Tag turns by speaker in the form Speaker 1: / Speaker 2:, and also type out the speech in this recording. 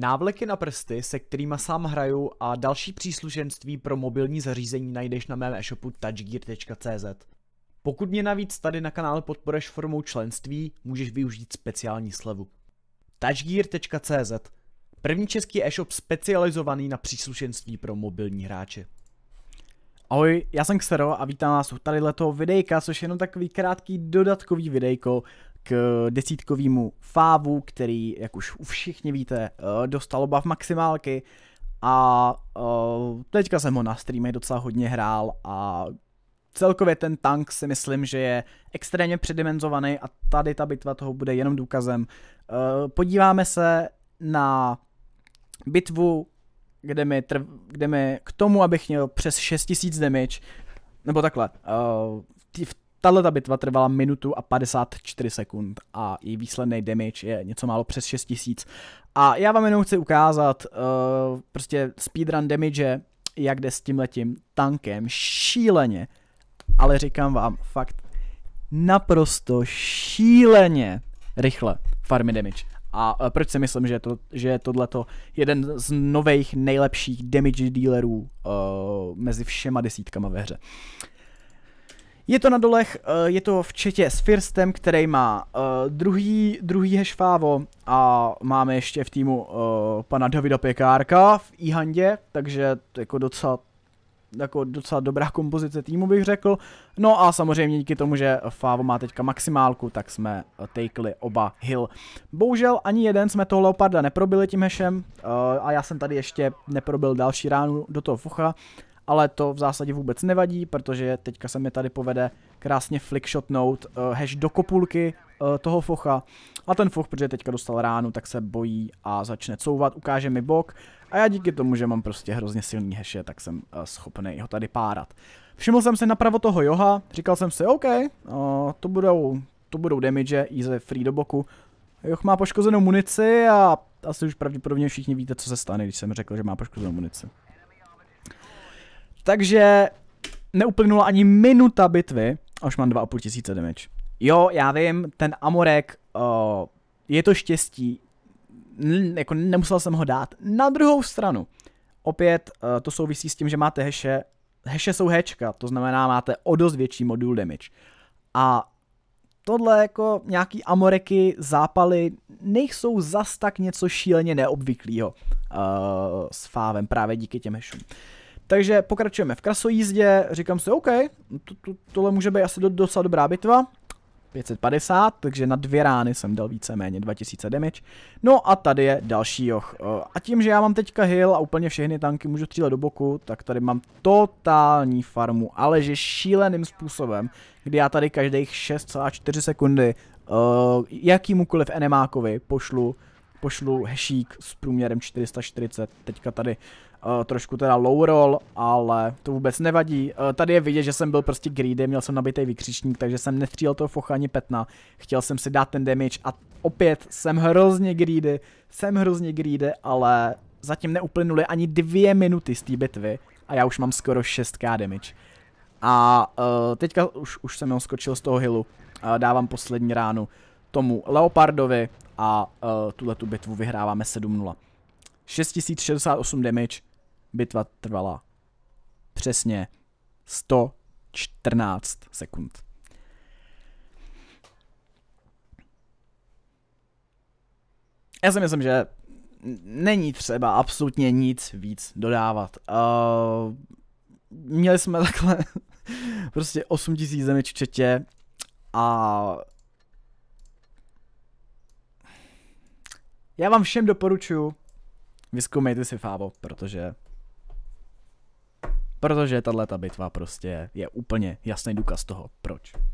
Speaker 1: Návleky na prsty, se kterými sám hraju a další příslušenství pro mobilní zařízení najdeš na mém e-shopu touchgear.cz. Pokud mě navíc tady na kanále podporeš formou členství, můžeš využít speciální slevu. touchgear.cz První český e-shop specializovaný na příslušenství pro mobilní hráče. Ahoj, já jsem Xero a vítám vás u tady toho videjka, což je jenom takový krátký dodatkový videjko k eh, desítkovému fávu, který, jak už všichni víte, eh, dostal obav maximálky a eh, teďka jsem ho na streamech docela hodně hrál a celkově ten tank si myslím, že je extrémně předimenzovaný a tady ta bitva toho bude jenom důkazem. Podíváme se na bitvu, kde mi, trv, kde mi k tomu, abych měl přes 6000 damage, nebo takhle, v Tahle bitva trvala minutu a 54 sekund a její výsledný damage je něco málo přes 6000. A já vám jenom chci ukázat uh, prostě speedrun damage, jak jde s letím tankem šíleně. Ale říkám vám, fakt naprosto šíleně rychle farmy damage. A eh, proč si myslím, že to, že je tohleto jeden z nových nejlepších damage dealerů uh, mezi všema desítkama ve hře. Uh, je to na dolech, eh, je to v četě s Firstem, který má eh, druhý, druhý hešfávo a máme ještě v týmu eh, pana Davida Pekárka v Ihandě, takže jako docela jako docela dobrá kompozice týmu bych řekl. No a samozřejmě díky tomu, že Favo má teďka maximálku, tak jsme takeli oba Hill. Bohužel ani jeden jsme toho Leoparda neprobili tím hešem uh, a já jsem tady ještě neprobil další ránu do toho fucha, ale to v zásadě vůbec nevadí, protože teďka se mi tady povede krásně flickshotnout uh, eh, hash do kopulky uh, eh, toho focha a ten foch, protože teďka dostal ránu, tak se bojí a začne couvat, ukáže mi bok a já díky tomu, že mám prostě hrozně silný heše, tak jsem uh, schopný ho tady párat. Všiml jsem se napravo toho Joha, říkal jsem si, OK, uh, to budou, to budou damage, easy free do boku. Joch má poškozenou munici a asi už pravděpodobně všichni víte, co se stane, když jsem řekl, že má poškozenou munici. Takže neuplynula ani minuta bitvy a už mám 2,5 tisíce damage. Jo, já vím, ten Amorek, uh, je to štěstí, N- jako nemusel jsem ho dát. Na druhou stranu, opět uh, to souvisí s tím, že máte heše, heše jsou hečka, to znamená máte o dost větší modul damage. A tohle jako nějaký amoreky, zápaly, nejsou zas tak něco šíleně neobvyklého uh, eh, s fávem právě díky těm hešům. Uh, takže pokračujeme v krasojízdě, říkám si, OK, to, to, tohle může být asi do, docela dobrá bitva. 550, takže na dvě rány jsem dal víceméně 2000 damage. No a tady je další joch. Eh, a tím, že já mám teďka heal a úplně všechny tanky můžu střílet do boku, tak tady mám totální farmu, ale že šíleným způsobem, kdy já tady každých 6,4 sekundy uh, jakýmukoliv enemákovi pošlu pošlu hešík s průměrem 440, teďka tady Uh, trošku teda low roll, ale to vůbec nevadí. Uh, tady je vidět, že jsem byl prostě greedy, měl jsem nabitý vykřičník, takže jsem nestřílel toho focha ani petna. Chtěl jsem si dát ten damage a opět jsem hrozně greedy, jsem hrozně greedy, ale zatím neuplynuly ani dvě minuty z té bitvy a já už mám skoro 6k damage. A uh, teďka už, už jsem skočil z toho hillu, uh, dávám poslední ránu tomu Leopardovi a uh, tuhle tu bitvu vyhráváme 7-0. 6068 damage, bitva trvala přesně 114 sekund. Já si myslím, že není třeba absolutně nic víc dodávat. Uh, měli jsme takhle prostě 8000 zemič včetě a já vám všem doporučuji, vyzkoumejte si Fábo, protože Protože tahle bitva prostě je úplně jasný důkaz toho, proč.